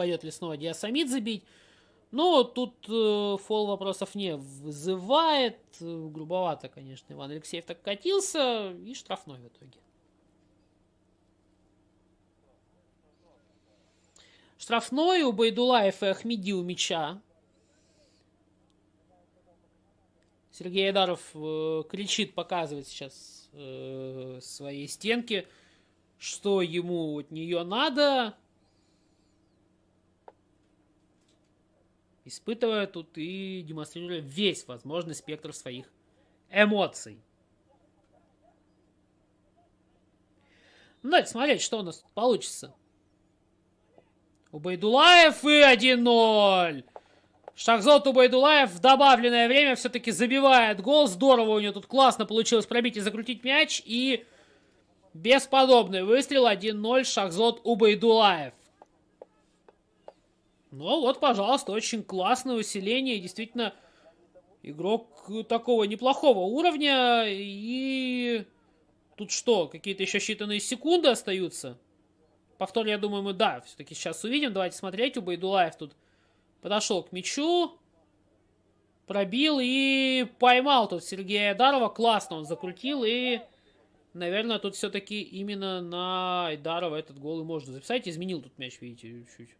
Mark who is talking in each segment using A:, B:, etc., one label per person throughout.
A: пойдет ли снова Диасамид забить. Но тут э, фол вопросов не вызывает. Э, грубовато, конечно, Иван Алексеев так катился. И штрафной в итоге. Штрафной у Байдулаев и Ахмеди у мяча. Сергей Айдаров э, кричит, показывает сейчас э, свои стенки, что ему от нее надо. испытывая тут и демонстрируя весь возможный спектр своих эмоций. Ну, давайте смотреть, что у нас тут получится. Убайдулаев и 1-0. Шахзот Байдулаев в добавленное время все-таки забивает гол. Здорово у него тут классно получилось пробить и закрутить мяч. И бесподобный выстрел 1-0 Шахзот Байдулаев. Ну а вот, пожалуйста, очень классное усиление. Действительно, игрок такого неплохого уровня. И тут что, какие-то еще считанные секунды остаются? Повтор, я думаю, мы да, все-таки сейчас увидим. Давайте смотреть. У Байдулаев тут подошел к мячу. Пробил и поймал тут Сергея Айдарова. Классно он закрутил и... Наверное, тут все-таки именно на Айдарова этот гол и можно записать. Изменил тут мяч, видите, чуть-чуть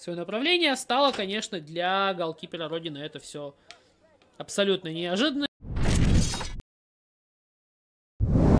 A: свое направление стало, конечно, для голкипера Родины это все абсолютно неожиданно.